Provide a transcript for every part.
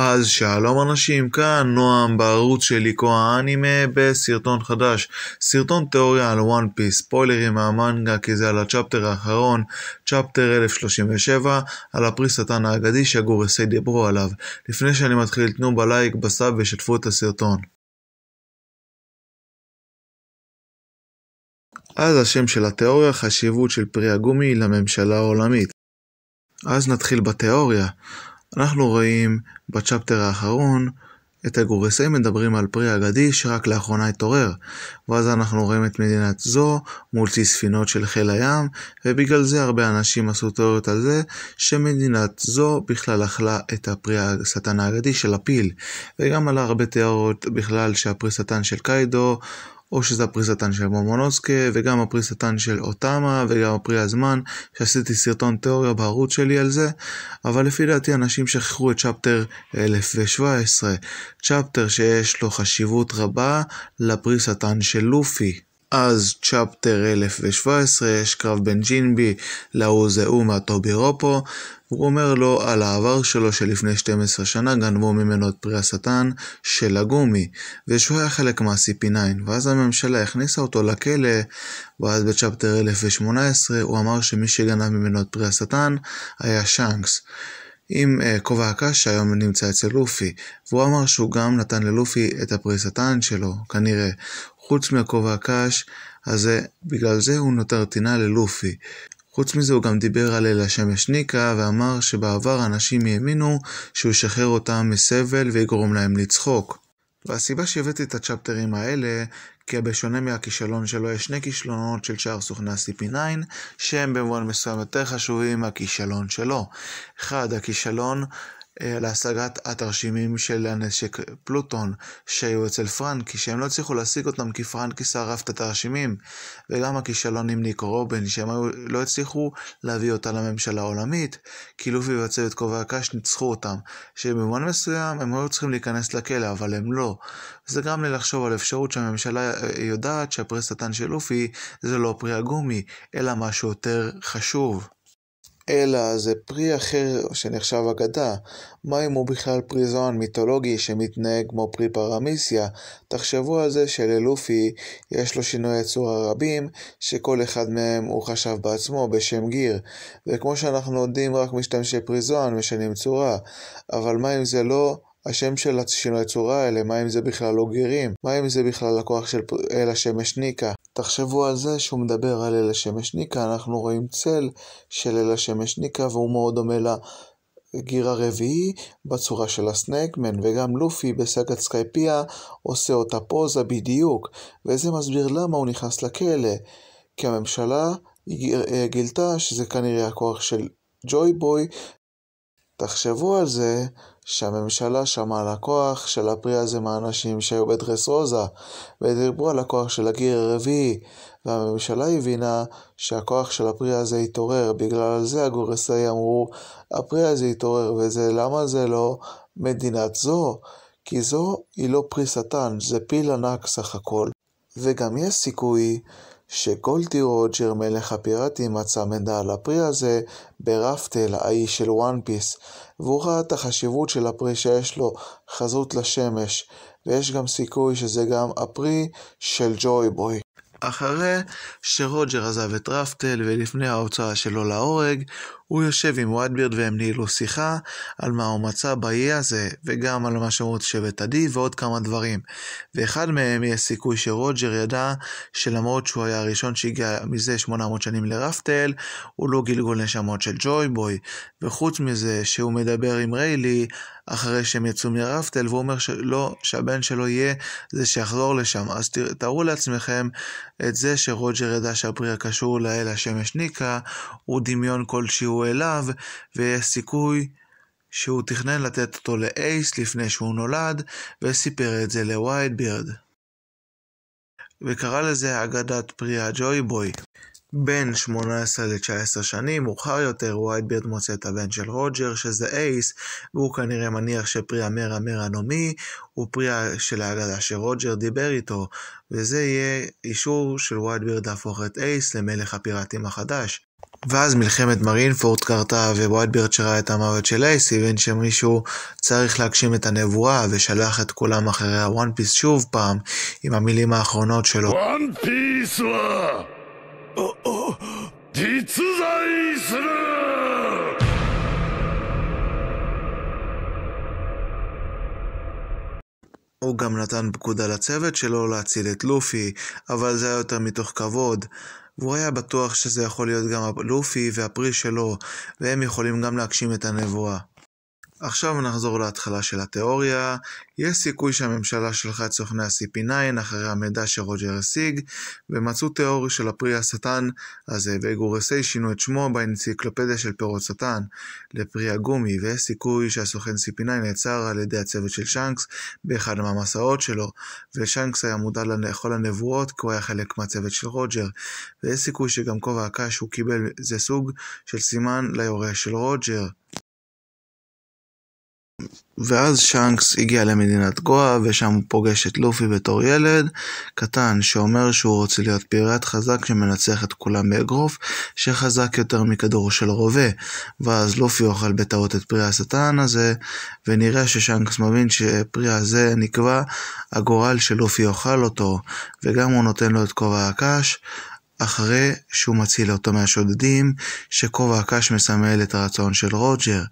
אז שלום אנשים, כאן נועם בערוץ של ליקו האנימה בסרטון חדש. סרטון תיאוריה על וואן פיס, ספוילרים מהמנגה כי זה על הצ'פטר האחרון, צ'פטר 1037, על הפרי שטן האגדי שהגורסי דיברו עליו. לפני שאני מתחיל תנו בלייק, בסאב ושתפו את הסרטון. אז השם של התיאוריה חשיבות של פרי הגומי לממשלה העולמית. אז נתחיל בתיאוריה. אנחנו רואים בצ'פטר האחרון את הגורסאים מדברים על פרי אגדי שרק לאחרונה התעורר ואז אנחנו רואים את מדינת זו מול צי ספינות של חיל הים ובגלל זה הרבה אנשים עשו תיאוריות על זה שמדינת זו בכלל אכלה את הפרי השטן האגדי של הפיל וגם על הרבה תיאוריות בכלל שהפרי שטן של קיידו או שזה הפרי שטן של מומונוסקה, וגם הפרי שטן של אוטמה, וגם הפרי הזמן, שעשיתי סרטון תיאוריה בערוץ שלי על זה, אבל לפי דעתי אנשים שכחו את צ'פטר 1017, צ'פטר שיש לו חשיבות רבה לפרי שטן של לופי. אז צ'פטר 1017 יש קרב בין ג'ינבי להוא זה הוא מהטובי רופו הוא אומר לו על העבר שלו שלפני 12 שנה גנבו ממנו את פרי השטן של הגומי ושהוא היה חלק מה-CP9 ואז הממשלה הכניסה אותו לכלא ואז בצ'פטר 1018 הוא אמר שמי שגנב ממנו את פרי השטן היה שאנקס עם אה, כובע הקש שהיום נמצא אצל לופי, והוא אמר שהוא גם נתן ללופי את הפריסתן שלו, כנראה. חוץ מהכובע הקש הזה, בגלל זה הוא נותר טינה ללופי. חוץ מזה הוא גם דיבר על אל השמש ניקה ואמר שבעבר אנשים האמינו שהוא ישחרר אותם מסבל ויגרום להם לצחוק. והסיבה שהבאתי את הצ'פטרים האלה כי בשונה מהכישלון שלו יש שני כישלונות של שער סוכני ה-CP9 שהם במובן מסוים יותר חשובים מהכישלון שלו. אחד, הכישלון אה, להשגת התרשימים של הנשק פלוטון שהיו אצל פרנקי, שהם לא הצליחו להשיג אותם כי פרנקי שרף את התרשימים, וגם הכישלון עם ניקו רובין, שהם לא הצליחו להביא אותה לממשלה העולמית, כי לופי והצוות כובע הקש ניצחו אותם, שבמובן מסוים הם היו צריכים להיכנס לכלא, אבל הם לא. זה גרם לי לחשוב על אפשרות שהממשלה אה, יודעת שהפרי שטן של לופי זה לא פרי הגומי, אלא משהו יותר חשוב. אלא זה פרי אחר שנחשב אגדה. מה אם הוא בכלל פרי זון מיתולוגי שמתנהג כמו פרי פרמיסיה? תחשבו על זה שללופי יש לו שינויי צורה רבים, שכל אחד מהם הוא חשב בעצמו בשם גיר. וכמו שאנחנו יודעים, רק משתמשי פרי זון משנים צורה. אבל מה אם זה לא... השם של השינוי צורה האלה, מה אם זה בכלל לא גרים? מה אם זה בכלל לקוח של אל השמש ניקה? תחשבו על זה שהוא מדבר על אל השמש ניקה, אנחנו רואים צל של אל השמש ניקה והוא מאוד דומה לה... גיר הרביעי בצורה של הסנקמן, וגם לופי בסאגת סקייפיה עושה אותה פוזה בדיוק, וזה מסביר למה הוא נכנס לכלא, כי הממשלה אה, גילתה שזה כנראה הכוח של ג'וי בוי, תחשבו על זה שהממשלה שמעה על הכוח של הפרי הזה מהאנשים שהיו בדרס רוזה, ודיברו על הכוח של הגיר הרביעי, והממשלה הבינה שהכוח של הפרי הזה התעורר, בגלל זה הגורסאי אמרו, הפרי הזה התעורר, וזה למה זה לא מדינת זו? כי זו היא לא פרי שטן, זה פיל ענק סך הכל. וגם יש סיכוי שכל תירו ג'יר מלך הפיראטים מצא מידע על הפרי הזה ברפטל, האי של וואן פיס, והוא ראה את החשיבות של הפרי שיש לו חזות לשמש, ויש גם סיכוי שזה גם הפרי של ג'וי בוי. אחרי שרוג'ר עזב את רפטל ולפני ההוצאה שלו להורג, הוא יושב עם וואטבירד והם ניהלו שיחה על מה הוא מצא באי הזה, וגם על מה שהוא שבט עדי ועוד כמה דברים. ואחד מהם יהיה סיכוי שרוג'ר ידע שלמרות שהוא היה הראשון שהגיע מזה 800 שנים לרפטל, הוא לא גלגול נשמות של ג'וי בוי. וחוץ מזה שהוא מדבר עם ריילי אחרי שהם יצאו מרפטל, והוא אומר שלא, שהבן שלו יהיה זה שיחזור לשם. אז תראו לעצמכם את זה שרוג'ר ידע שהפרי הקשור לאל השמש ניקה הוא דמיון כלשהו אליו, ויש סיכוי שהוא תכנן לתת אותו לאייס לפני שהוא נולד, וסיפר את זה לווייד בירד. וקרא לזה אגדת פרי הג'וי בוי. בן 18 ל-19 שנים, מאוחר יותר בירד מוצא את הבן של רוג'ר שזה אייס והוא כנראה מניח שפרי המר המר הנומי הוא פרי של האגדה שרוג'ר דיבר איתו וזה יהיה אישור של בירד להפוך את אייס למלך הפיראטים החדש. ואז מלחמת מרינפורט קרתה בירד שראה את המוות של אייס הבין שמישהו צריך להגשים את הנבואה ושלח את כולם אחרי הוואן פיס שוב פעם עם המילים האחרונות שלו. וואן פיס! הוא גם נתן פקודה לצוות שלו להציל את לופי, אבל זה היה יותר מתוך כבוד. והוא היה בטוח שזה יכול להיות גם לופי והפרי שלו, והם יכולים גם להגשים את הנבואה. עכשיו נחזור להתחלה של התיאוריה. יש סיכוי שהממשלה שלחה את סוכני ה-CP9 אחרי המידע שרוג'ר השיג, ומצאו תיאוריה של הפרי השטן, הזה, וגורסי שינו את שמו באנציקלופדיה של פירות שטן לפרי הגומי, ויש סיכוי שהסוכן CP9 נעצר על ידי הצוות של שאנקס באחד מהמסעות שלו, ושאנקס היה מודע לכל הנבואות כי הוא היה חלק מהצוות של רוג'ר, ויש סיכוי שגם כובע הקש הוא קיבל זה סוג של סימן ליורש של רוג'ר. ואז שאנקס הגיע למדינת גואה ושם הוא פוגש את לופי בתור ילד קטן שאומר שהוא רוצה להיות פיראט חזק שמנצח את כולם באגרוף שחזק יותר מכדור של רובה ואז לופי אוכל בטעות את פרי השטן הזה ונראה ששאנקס מבין שפרי הזה נקבע הגורל שלופי אוכל אותו וגם הוא נותן לו את כובע הקש אחרי שהוא מציל אותו מהשודדים, שכובע הקש מסמל את הרצון של רוג'ר.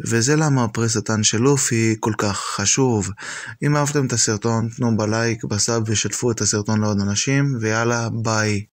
וזה למה הפרסתן של לופי כל כך חשוב. אם אהבתם את הסרטון, תנו בלייק, בסאב ושתפו את הסרטון לעוד אנשים, ויאללה, ביי.